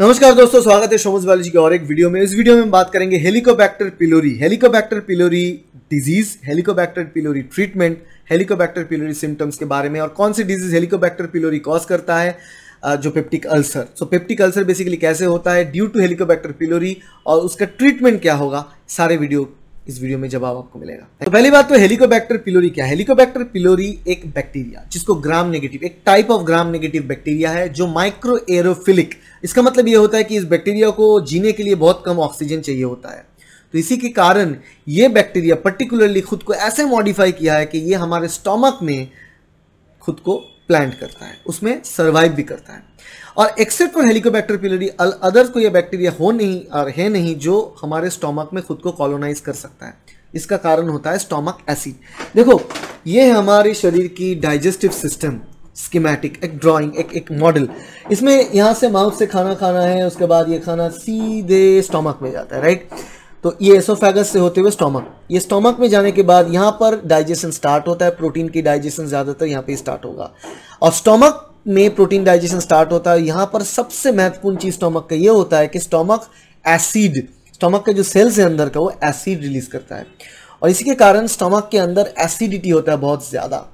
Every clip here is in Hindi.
नमस्कार दोस्तों स्वागत है बाली जी के और एक वीडियो में इस वीडियो में हम बात करेंगे Helicobacter pylori Helicobacter pylori disease Helicobacter pylori treatment Helicobacter pylori symptoms के बारे में और कौन सी डिजीज हेलिकोबैक्टर पिलोरी कॉज करता है जो peptic ulcer so peptic ulcer basically कैसे होता है ड्यू टू हेलिकोबैक्टर पिलोरी और उसका ट्रीटमेंट क्या होगा सारे वीडियो इस वीडियो में जवाब आपको मिलेगा तो पहली बात तो हेलिकोबैक्टर पिलोरी क्या है हेलिकोबैक्टर पिलोरी एक बैक्टीरिया जिसको ग्राम नेगेटिव एक type of gram negative bacteria है जो माइक्रो एरोफिलिक इसका मतलब यह होता है कि इस बैक्टीरिया को जीने के लिए बहुत कम ऑक्सीजन चाहिए होता है तो इसी के कारण ये बैक्टीरिया पर्टिकुलरली खुद को ऐसे मॉडिफाई किया है कि ये हमारे स्टोमक में खुद को प्लांट करता है उसमें सर्वाइव भी करता है और except for Helicobacter pylori others को यह बैक्टीरिया हो नहीं और है नहीं जो हमारे स्टोमक में खुद को कॉलोनाइज कर सकता है इसका कारण होता है स्टोमक एसिड देखो ये है हमारे शरीर की डाइजेस्टिव सिस्टम स्कीमेटिक एक ड्राइंग एक एक मॉडल इसमें यहाँ से माउथ से खाना खाना है उसके बाद ये खाना सीधे स्टोमक में जाता है राइट तो ये एसोफेगस से होते हुए स्टोमक ये स्टोमक में जाने के बाद यहाँ पर डाइजेशन स्टार्ट होता है प्रोटीन की डाइजेशन ज़्यादातर यहाँ पे स्टार्ट होगा और स्टोमक में प्रोटीन डाइजेशन स्टार्ट होता है यहाँ पर सबसे महत्वपूर्ण चीज़ स्टोमक का ये होता है कि स्टोमक एसिड स्टोमक का जो सेल्स है अंदर का वो एसिड रिलीज करता है और इसी के कारण स्टोमक के अंदर एसिडिटी होता है बहुत ज़्यादा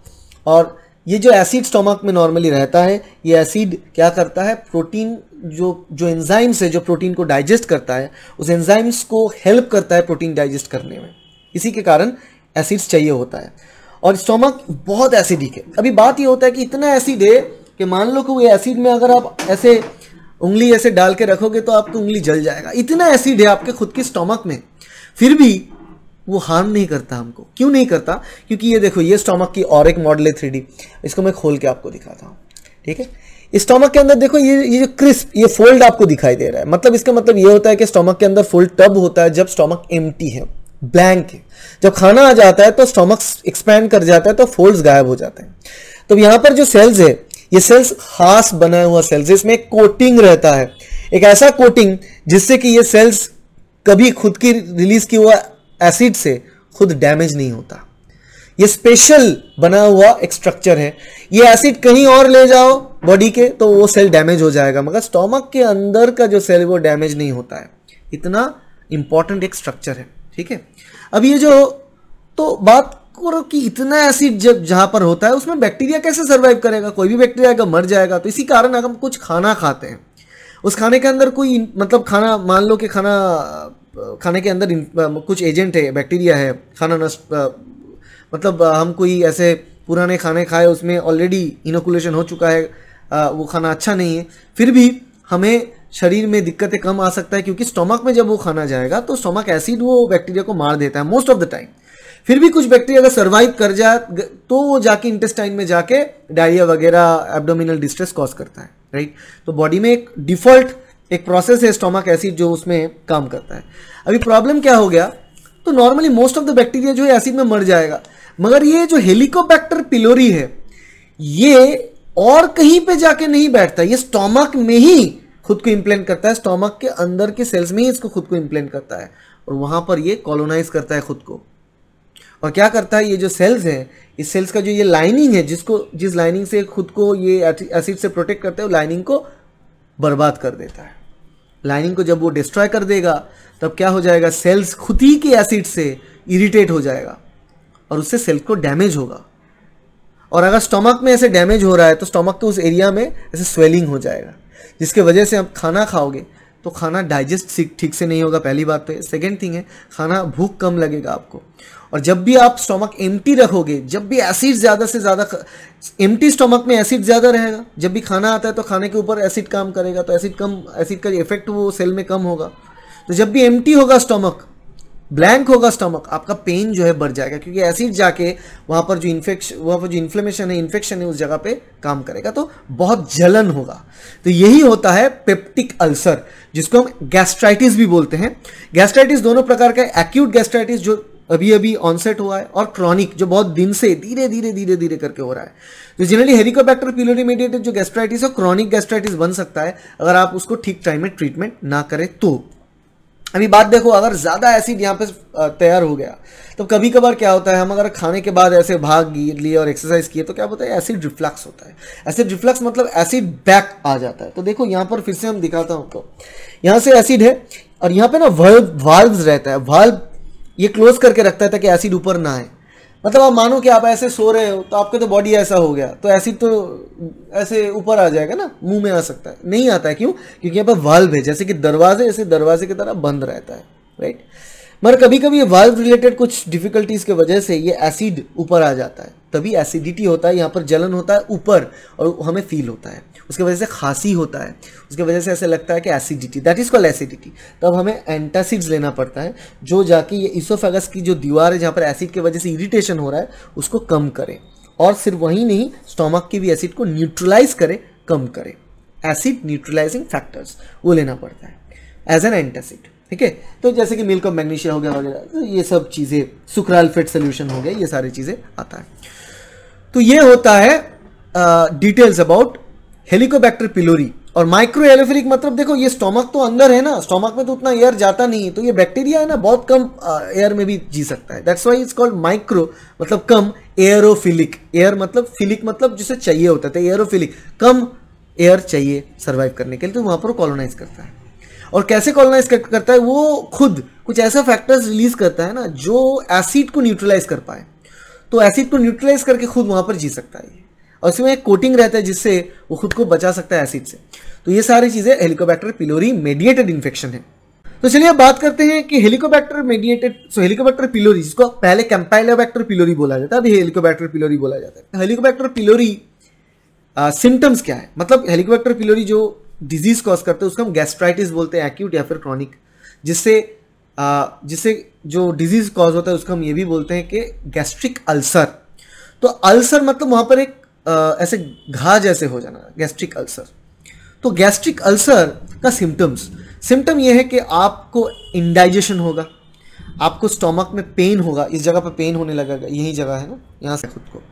और ये जो एसिड स्टोमक में नॉर्मली रहता है ये एसिड क्या करता है प्रोटीन जो जो एंजाइम्स है जो प्रोटीन को डाइजेस्ट करता है उस एंजाइम्स को हेल्प करता है प्रोटीन डाइजेस्ट करने में इसी के कारण एसिड्स चाहिए होता है और स्टोमक बहुत एसिडिक है अभी बात ये होता है कि इतना एसिड है कि मान लो कि वो एसिड में अगर आप ऐसे उंगली ऐसे डाल के रखोगे तो आपकी उंगली जल जाएगा इतना एसिड है आपके खुद के स्टोमक में फिर भी वो हार्म नहीं करता हमको क्यों नहीं करता क्योंकि ये देखो ये स्टोमक की और एक मॉडल है थ्री इसको मैं खोल के आपको दिखाता हूँ ठीक है स्टोमक के अंदर देखो ये ये जो क्रिस्प ये फोल्ड आपको दिखाई दे रहा है मतलब इसका मतलब ये होता है कि स्टोमक के अंदर फोल्ड तब होता है जब स्टोमक एम है ब्लैंक है जब खाना आ जाता है तो स्टोमक एक्सपैंड कर जाता है तो फोल्ड गायब हो जाते हैं तो यहाँ पर जो सेल्स है ये सेल्स खास बना हुआ सेल्स इसमें कोटिंग रहता है एक ऐसा कोटिंग जिससे कि ये सेल्स कभी खुद की रिलीज किया हुआ एसिड से खुद डैमेज नहीं होता ये स्पेशल बना हुआ एक स्ट्रक्चर है ये एसिड कहीं और ले जाओ बॉडी के तो वो सेल डैमेज हो जाएगा मगर स्टोमक के अंदर का जो सेल वो डैमेज नहीं होता है इतना इंपॉर्टेंट एक स्ट्रक्चर है ठीक है अब ये जो तो बात करो कि इतना एसिड जब जहाँ पर होता है उसमें बैक्टीरिया कैसे सर्वाइव करेगा कोई भी बैक्टीरिया अगर मर जाएगा तो इसी कारण अगर हम कुछ खाना खाते हैं उस खाने के अंदर कोई मतलब खाना मान लो कि खाना खाने के अंदर कुछ एजेंट है बैक्टीरिया है खाना नष्ट मतलब हम कोई ऐसे पुराने खाने खाए उसमें ऑलरेडी इनोकुलेशन हो चुका है वो खाना अच्छा नहीं है फिर भी हमें शरीर में दिक्कतें कम आ सकता है क्योंकि स्टोमक में जब वो खाना जाएगा तो स्टोमक एसिड वो बैक्टीरिया को मार देता है मोस्ट ऑफ द टाइम फिर भी कुछ बैक्टीरिया अगर सर्वाइव कर जाए तो वो जाके इंटेस्टाइन में जाके डायरिया वगैरह एब्डोमिनल डिस्ट्रेस कॉज करता है राइट तो बॉडी में एक डिफॉल्ट एक प्रोसेस है स्टोमक एसिड जो उसमें काम करता है अभी प्रॉब्लम क्या हो गया तो normally most of the bacteria जो है एसिड में मर जाएगा मगर ये जो हेलिकोबैक्टर पिलोरी है ये और कहीं पे जाके नहीं बैठता ये स्टोमक में ही खुद को इम्प्लेंट करता है स्टोमक के अंदर के सेल्स में ही इसको खुद को इम्प्लेंट करता है और वहां पर ये कॉलोनाइज करता है खुद को और क्या करता है ये जो सेल्स है इस सेल्स का जो ये लाइनिंग है जिसको जिस लाइनिंग से खुद को ये एसिड से प्रोटेक्ट करता है वो लाइनिंग को बर्बाद कर देता है लाइनिंग को जब वो डिस्ट्रॉय कर देगा तब क्या हो जाएगा सेल्स खुद ही के एसिड से इरिटेट हो जाएगा और उससे सेल को डैमेज होगा और अगर स्टमक में ऐसे डैमेज हो रहा है तो स्टोमक तो के उस एरिया में ऐसे स्वेलिंग हो जाएगा जिसके वजह से आप खाना खाओगे तो खाना डाइजेस्ट ठीक से नहीं होगा पहली बात तो सेकेंड थिंग है खाना भूख कम लगेगा आपको और जब भी आप स्टोमक एम्प्टी रखोगे जब भी एसिड ज़्यादा से ज़्यादा एम्प्टी स्टोमक में एसिड ज़्यादा रहेगा जब भी खाना आता है तो खाने के ऊपर एसिड काम करेगा तो एसिड कम एसिड का इफेक्ट वो सेल में कम होगा तो जब भी एम्प्टी होगा स्टोमक ब्लैंक होगा स्टमक आपका पेन जो है बढ़ जाएगा क्योंकि एसिड जाके वहाँ पर जो इन्फेक्शन वहाँ पर जो इन्फ्लेमेशन है इन्फेक्शन है उस जगह पे काम करेगा तो बहुत जलन होगा तो यही होता है पेप्टिक अल्सर जिसको हम गैस्ट्राइटिस भी बोलते हैं गैस्ट्राइटिस दोनों प्रकार का एक्यूट गैस्ट्राइटिस जो अभी अभी ऑनसेट हुआ है और क्रॉनिक जो बहुत दिन से धीरे धीरे धीरे धीरे करके हो रहा है तो जनरली हेरिकोबैक्टर पिलोरी मेडिएटेड जो गैस्ट्राइटिस है क्रॉनिक गैस्ट्राइटिस बन सकता है अगर आप उसको ठीक टाइम में ट्रीटमेंट ना करें तो अभी बात देखो अगर ज़्यादा एसिड यहाँ पे तैयार हो गया तो कभी कभार क्या होता है हम अगर खाने के बाद ऐसे भाग लिए और एक्सरसाइज किए तो क्या होता है एसिड रिफ्लक्स होता है एसिड रिफ्लक्स मतलब एसिड बैक आ जाता है तो देखो यहाँ पर फिर से हम दिखाता हूँ आपको यहाँ से एसिड है और यहाँ पे ना वर्ल्व वाल्व रहता है वाल्व ये क्लोज करके रखता है ताकि एसिड ऊपर ना आए मतलब आप मानो कि आप ऐसे सो रहे हो तो आपका तो बॉडी ऐसा हो गया तो एसिड तो ऐसे ऊपर आ जाएगा ना मुंह में आ सकता है नहीं आता है क्यों क्योंकि यहाँ पर वाल्व है जैसे कि दरवाजे ऐसे दरवाजे की तरह बंद रहता है राइट मगर कभी कभी वाल्व रिलेटेड कुछ डिफिकल्टीज के वजह से ये एसिड ऊपर आ जाता है तभी एसिडिटी होता है यहाँ पर जलन होता है ऊपर और हमें फील होता है उसके वजह से खांसी होता है उसके वजह से ऐसे लगता है कि acidity that is called acidity तब हमें एंटासिड्स लेना पड़ता है जो जाके ये इसोफेगस की जो दीवार है जहाँ पर एसिड की वजह से इरिटेशन हो रहा है उसको कम करें और सिर्फ वहीं नहीं स्टोमक की भी एसिड को न्यूट्रलाइज करें कम करें एसिड न्यूट्रलाइजिंग फैक्टर्स वो लेना पड़ता है एज एन एंटासिड ठीक है तो जैसे कि मिल्क ऑफ मैग्नीशिया हो गया वगैरह तो ये सब चीज़ें सुक्राल फेट सोल्यूशन हो गया ये सारी चीज़ें आता है तो ये होता है डिटेल्स अबाउट हेलिकोबैक्टर पिलोरी और माइक्रो एलोफेरिक मतलब देखो ये स्टोमक तो अंदर है ना स्टोमक में तो उतना एयर जाता नहीं है तो ये बैक्टीरिया है ना बहुत कम एयर में भी जी सकता है that's why is called micro मतलब कम एयरोफिलिक एयर मतलब फिलिक मतलब जिसे चाहिए होता था एयरोफिलिक तो कम एयर चाहिए सर्वाइव करने के लिए तो वहां पर कॉलोनाइज करता है और कैसे कॉलोनाइज करता है वो खुद कुछ ऐसा फैक्टर्स रिलीज करता है ना जो एसिड को न्यूट्रलाइज कर पाए तो एसिड को न्यूट्रलाइज करके खुद वहां पर जी सकता है और इसमें एक कोटिंग रहता है जिससे वो खुद को बचा सकता है एसिड से तो ये सारी चीज़ें हेलिकोबैक्टर पिलोरी मेडिएटेड इन्फेक्शन है तो चलिए अब बात करते हैं कि Helicobacter mediated so Helicobacter pylori जिसको पहले कैंपाइलोबैक्टर पिलोरी बोला जाता है अभी हेलिकोबैक्टर पिलोरी बोला जाता है हेलिकोबैक्टर पिलोरी सिम्टम्स क्या है मतलब हेलिकोबैक्टर पिलोरी जो डिजीज़ कॉज करते हैं उसको हम गैस्ट्राइटिस बोलते हैं एक्यूट या फिर क्रॉनिक जिससे जिससे जो डिजीज़ कॉज होता है उसको हम ये भी बोलते हैं कि गैस्ट्रिक अल्सर तो अल्सर मतलब वहां पर एक आ, ऐसे घा जैसे हो जाना गैस्ट्रिक अल्सर तो गैस्ट्रिक अल्सर का सिम्टम्स सिम्टम यह है कि आपको इंडाइजेशन होगा आपको स्टोमक में पेन होगा इस जगह पर पेन होने लगेगा यही जगह है ना यहाँ से खुद को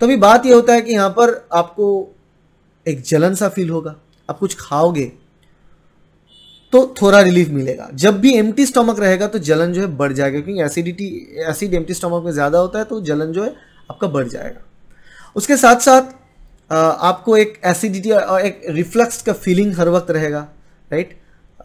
तो अभी बात यह होता है कि यहाँ पर आपको एक जलन सा फील होगा आप कुछ खाओगे तो थोड़ा रिलीफ मिलेगा जब भी एम्प्टी स्टमक रहेगा तो जलन जो है बढ़ जाएगा क्योंकि एसिडिटी एसिड एम्प्टी स्टमक में ज़्यादा होता है तो जलन जो है आपका बढ़ जाएगा उसके साथ साथ आपको एक एसिडिटी और एक रिफ्लक्स का फीलिंग हर वक्त रहेगा राइट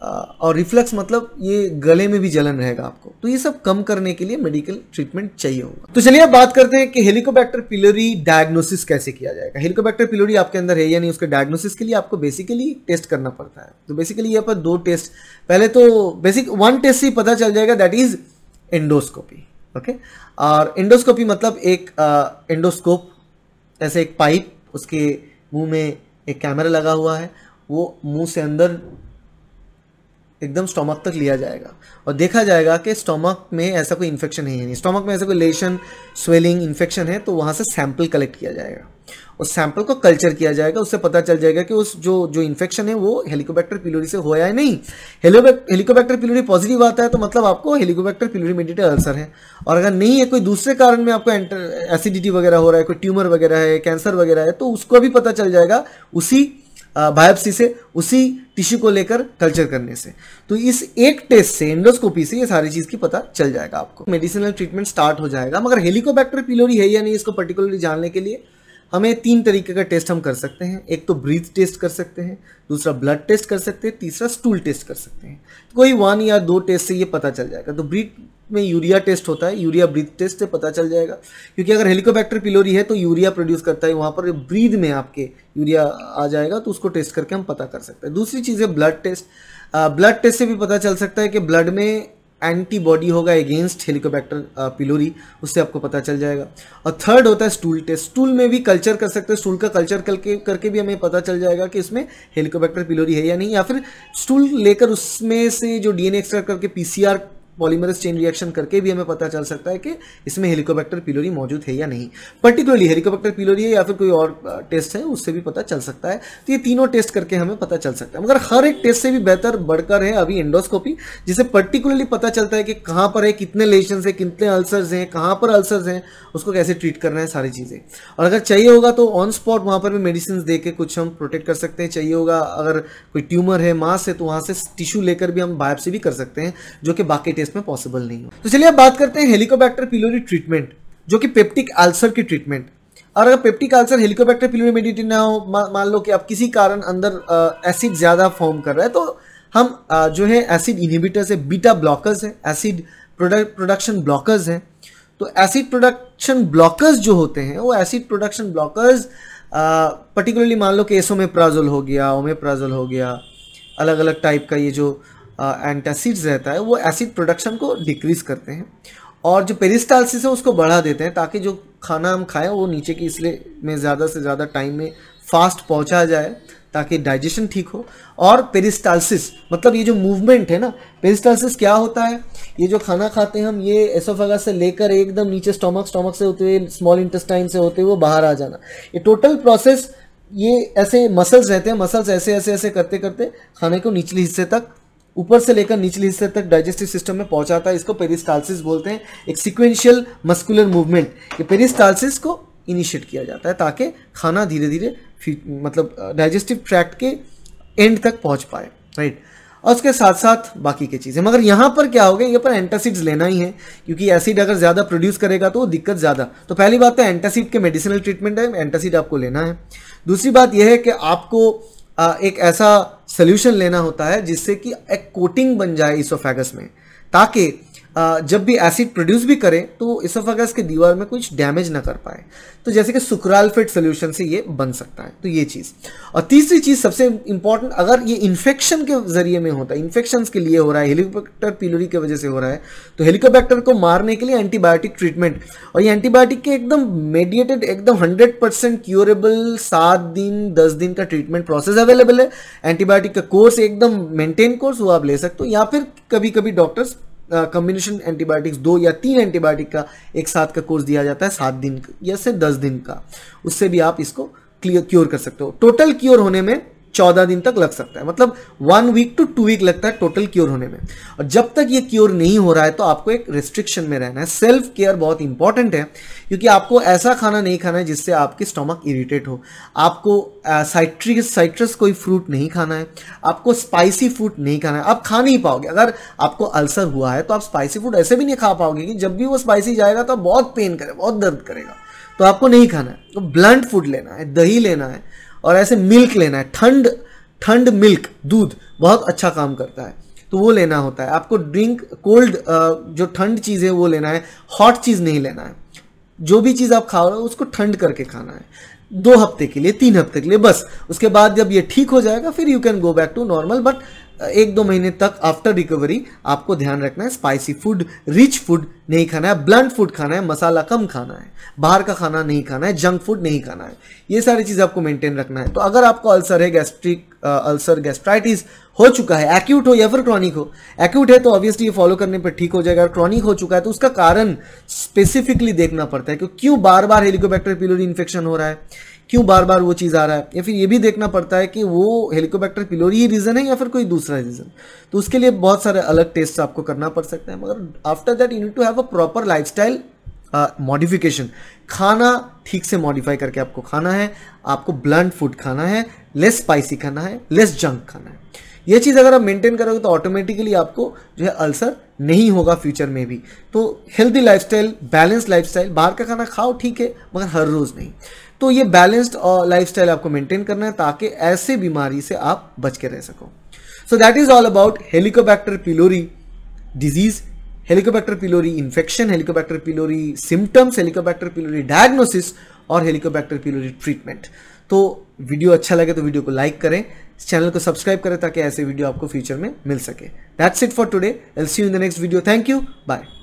और रिफ्लक्स मतलब ये गले में भी जलन रहेगा आपको तो ये सब कम करने के लिए मेडिकल ट्रीटमेंट चाहिए होगा तो चलिए अब बात करते हैं कि हेलिकोबैक्टर पिलोरी डायग्नोसिस कैसे किया जाएगा हेलिकोबैक्टर पिलोरी आपके अंदर है या नहीं उसके डायग्नोसिस के लिए आपको बेसिकली टेस्ट करना पड़ता है तो बेसिकली यहाँ पर दो टेस्ट पहले तो बेसिक वन टेस्ट से पता चल जाएगा दैट इज एंडोस्कोपी ओके और एंडोस्कोपी मतलब एक एंडोस्कोप ऐसे एक पाइप उसके मुंह में एक कैमरा लगा हुआ है वो मुंह से अंदर एकदम स्टोमक तक लिया जाएगा और देखा जाएगा कि स्टोमक में ऐसा कोई इन्फेक्शन है नहीं स्टोमक में ऐसा कोई लेशन स्वेलिंग इन्फेक्शन है तो वहाँ से सैंपल कलेक्ट किया जाएगा उस सैंपल को कल्चर किया जाएगा उससे पता चल जाएगा कि उस जो जो इन्फेक्शन है वो हेलिकोबैक्टर पिलोरी से हुआ है नहीं हेलिकोबैक्टर पिलोरी पॉजिटिव आता है तो मतलब आपको हेलिकोबैक्टर पिलोरी मेडिटेड अल्सर है और अगर नहीं है कोई दूसरे कारण में आपको एसिडिटी वगैरह हो रहा है कोई ट्यूमर वगैरह है कैंसर वगैरह है तो उसको भी पता चल जाएगा उसी बायोप्सी से उसी टिश्यू को लेकर कल्चर करने से तो इस एक टेस्ट से एंडोस्कोपी से ये सारी चीज़ की पता चल जाएगा आपको मेडिसिनल ट्रीटमेंट स्टार्ट हो जाएगा मगर हेलिकोबैक्टर पिलोरी है या नहीं इसको पर्टिकुलरली जानने के लिए हमें तीन तरीके का टेस्ट हम कर सकते हैं एक तो ब्रीथ टेस्ट कर सकते हैं दूसरा ब्लड टेस्ट कर सकते हैं तीसरा स्टूल टेस्ट कर सकते हैं कोई वन या दो टेस्ट से ये पता चल जाएगा तो ब्रीथ में यूरिया टेस्ट होता है यूरिया ब्रीथ टेस्ट से पता चल जाएगा क्योंकि अगर हेलीकोबैक्टर पिलोरी है तो यूरिया प्रोड्यूस करता है वहाँ पर ब्रीद में आपके यूरिया आ जाएगा तो उसको टेस्ट करके हम पता कर सकते हैं दूसरी चीज़ है ब्लड टेस्ट ब्लड टेस्ट से भी पता चल सकता है कि ब्लड में एंटीबॉडी होगा अगेंस्ट हेलिकोबैक्टर पिलोरी उससे आपको पता चल जाएगा और थर्ड होता है स्टूल टेस्ट स्टूल में भी कल्चर कर सकते हैं स्टूल का कल्चर करके करके भी हमें पता चल जाएगा कि इसमें हेलिकोबैक्टर पिलोरी है या नहीं या फिर स्टूल लेकर उसमें से जो डीएनए एक्सट्रैक्ट करके पीसीआर पॉलीमरस चेन रिएक्शन करके भी हमें पता चल सकता है कि इसमें हेलिकोबैक्टर पिलोरी मौजूद है या नहीं पर्टिकुलरली हेलिकोबैक्टर पिलोरी है या फिर कोई और टेस्ट है उससे भी पता चल सकता है तो ये तीनों टेस्ट करके हमें पता चल सकता है मगर हर एक टेस्ट से भी बेहतर बढ़कर है अभी एंडोस्कोपी जिसे पर्टिकुलरली पता चलता है कि कहाँ पर है कितने लेशन है कितने अल्सर्स हैं कहाँ पर अल्सर्स हैं उसको कैसे ट्रीट करना है सारी चीज़ें और अगर चाहिए होगा तो ऑन स्पॉट वहाँ पर भी मेडिसिन दे के कुछ हम प्रोटेक्ट कर सकते हैं चाहिए होगा अगर कोई ट्यूमर है मास है तो वहाँ से टिश्यू लेकर भी हम बायोप्सी भी कर सकते हैं जो कि बाकी केस में पॉसिबल नहीं हो तो चलिए अब बात करते हैं हेलिकोबैक्टर पिलोरी ट्रीटमेंट जो कि पेप्टिक आल्सर की ट्रीटमेंट और अगर peptic ulcer Helicobacter pylori mediated ना हो मान लो कि आप किसी कारण अंदर एसिड ज़्यादा फॉर्म कर रहा है तो हम आ, जो है एसिड इनहिबिटर्स है बीटा ब्लॉकर्स है एसिड प्रोडक्शन ब्लॉकर्स हैं तो एसिड प्रोडक्शन ब्लॉकर्स जो होते हैं वो एसिड प्रोडक्शन ब्लॉकर्स पर्टिकुलरली मान लो कि एसोमेप्राजोल हो गया ओमेप्राजोल हो गया अलग अलग टाइप का ये जो एंटासिड्स रहता है वो एसिड प्रोडक्शन को डिक्रीज करते हैं और जो पेरिस्टालसिस है उसको बढ़ा देते हैं ताकि जो खाना हम खाएं वो नीचे की इसलिए में ज़्यादा से ज़्यादा टाइम में फास्ट पहुंचा जाए ताकि डाइजेशन ठीक हो और पेरिस्टालसिस मतलब ये जो मूवमेंट है ना पेरिस्टालसिस क्या होता है ये जो खाना खाते हैं हम ये एसोफेगा से लेकर एकदम नीचे स्टोमक स्टोमक से होते हुए स्मॉल इंटेस्टाइन से होते हुए बाहर आ जाना ये टोटल प्रोसेस ये ऐसे मसल्स रहते हैं मसल्स ऐसे ऐसे ऐसे करते करते खाने को निचले हिस्से तक ऊपर से लेकर निचले हिस्से तक डाइजेस्टिव सिस्टम में पहुंचाता है इसको पेरिस्टालसिस बोलते हैं एक सिक्वेंशियल मस्कुलर मूवमेंट ये पेरिस्टालसिस को इनिशिएट किया जाता है ताकि खाना धीरे धीरे मतलब डाइजेस्टिव ट्रैक्ट के एंड तक पहुंच पाए राइट और उसके साथ साथ बाकी की चीज़ें मगर यहाँ पर क्या हो गया यहाँ पर एंटासिड्स लेना ही है क्योंकि एसिड अगर ज़्यादा प्रोड्यूस करेगा तो दिक्कत ज़्यादा तो पहली बात तो एंटासिड के मेडिसिनल ट्रीटमेंट है एंटासिड आपको लेना है दूसरी बात यह है कि आपको एक ऐसा सोल्यूशन लेना होता है जिससे कि एक कोटिंग बन जाए इसोफेगस में ताकि जब भी एसिड प्रोड्यूस भी करें तो इसोफेगस के दीवार में कुछ डैमेज ना कर पाए तो जैसे कि फेट सोल्यूशन से ये बन सकता है तो ये चीज़ और तीसरी चीज़ सबसे इंपॉर्टेंट अगर ये इन्फेक्शन के जरिए में होता है इन्फेक्शन के लिए हो रहा है हेलीकॉप्टर पिलोरी की वजह से हो रहा है तो हेलीकॉप्टर को मारने के लिए एंटीबायोटिक ट्रीटमेंट और ये एंटीबायोटिक के एकदम मेडिएटेड एकदम हंड्रेड परसेंट क्योरेबल सात दिन दस दिन का ट्रीटमेंट प्रोसेस अवेलेबल है एंटीबायोटिक का कोर्स एकदम मेंटेन कोर्स वो आप ले सकते हो या फिर कभी कभी डॉक्टर्स कम्बिनेशन एंटीबायोटिक्स दो या तीन एंटीबायोटिक का एक साथ का कोर्स दिया जाता है सात दिन या से दस दिन का उससे भी आप इसको क्लियर क्योर कर सकते हो टोटल क्योर होने में चौदह दिन तक लग सकता है मतलब one week two two week लगता है टोटल क्योर होने में और जब तक ये क्योर नहीं हो रहा है तो आपको एक रिस्ट्रिक्शन में रहना है सेल्फ केयर बहुत इंपॉर्टेंट है क्योंकि आपको ऐसा खाना नहीं खाना है जिससे आपकी स्टोमक इरीटेट हो आपको साइट्रिक साइट्रस कोई फ्रूट नहीं खाना है आपको स्पाइसी फूड नहीं खाना है आप खा नहीं पाओगे अगर आपको अल्सर हुआ है तो आप स्पाइसी फूड ऐसे भी नहीं खा पाओगे कि जब भी वो स्पाइसी जाएगा तो बहुत पेन करेगा बहुत दर्द करेगा तो आपको नहीं खाना है तो ब्लंट फूड लेना है दही लेना है और ऐसे मिल्क लेना है ठंड ठंड मिल्क दूध बहुत अच्छा काम करता है तो वो लेना होता है आपको ड्रिंक कोल्ड जो ठंड चीज़ है वो लेना है हॉट चीज़ नहीं लेना है जो भी चीज़ आप खा रहे हो उसको ठंड करके खाना है दो हफ्ते के लिए तीन हफ्ते के लिए बस उसके बाद जब ये ठीक हो जाएगा फिर you can go back to normal but एक दो महीने तक आफ्टर रिकवरी आपको ध्यान रखना है स्पाइसी फूड रिच फूड नहीं खाना है ब्लंट फूड खाना है मसाला कम खाना है बाहर का खाना नहीं खाना है जंक फूड नहीं खाना है ये सारी चीज़ आपको मेंटेन रखना है तो अगर आपको अल्सर है गैस्ट्रिक अल्सर गैस्ट्राइटिस हो चुका है एक्यूट हो या फिर क्रॉनिक हो एक्यूट है तो ऑब्वियसली ये फॉलो करने पर ठीक हो जाएगा क्रॉनिक हो चुका है तो उसका कारण स्पेसिफिकली देखना पड़ता है क्यों बार बार हेलिकोबैक्टर पिलोरी इन्फेक्शन हो रहा है क्यों बार बार वो चीज़ आ रहा है या फिर ये भी देखना पड़ता है कि वो हेलिकोबैक्टर पिलोरी ही रीज़न है या फिर कोई दूसरा रीज़न तो उसके लिए बहुत सारे अलग टेस्ट आपको करना पड़ सकते हैं मगर after that you need to have a proper lifestyle modification खाना ठीक से मॉडिफाई करके आपको खाना है आपको ब्लंट फूड खाना है लेस स्पाइसी खाना है लेस जंक खाना है ये चीज़ अगर आप मेंटेन करोगे तो ऑटोमेटिकली आपको जो है अल्सर नहीं होगा फ्यूचर में भी तो हेल्दी लाइफस्टाइल बैलेंस लाइफस्टाइल बाहर का खाना खाओ ठीक है मगर हर रोज़ नहीं तो ये बैलेंस्ड लाइफ uh, आपको मेंटेन करना है ताकि ऐसे बीमारी से आप बच के रह सको so that is all about Helicobacter pylori disease Helicobacter pylori infection Helicobacter pylori symptoms Helicobacter pylori diagnosis और हेलिकोबैक्टर पिलोरी ट्रीटमेंट तो वीडियो अच्छा लगे तो वीडियो को लाइक करें चैनल को सब्सक्राइब करें ताकि ऐसे वीडियो आपको फ्यूचर में मिल सके that's it for today I'll see you in the next video thank you bye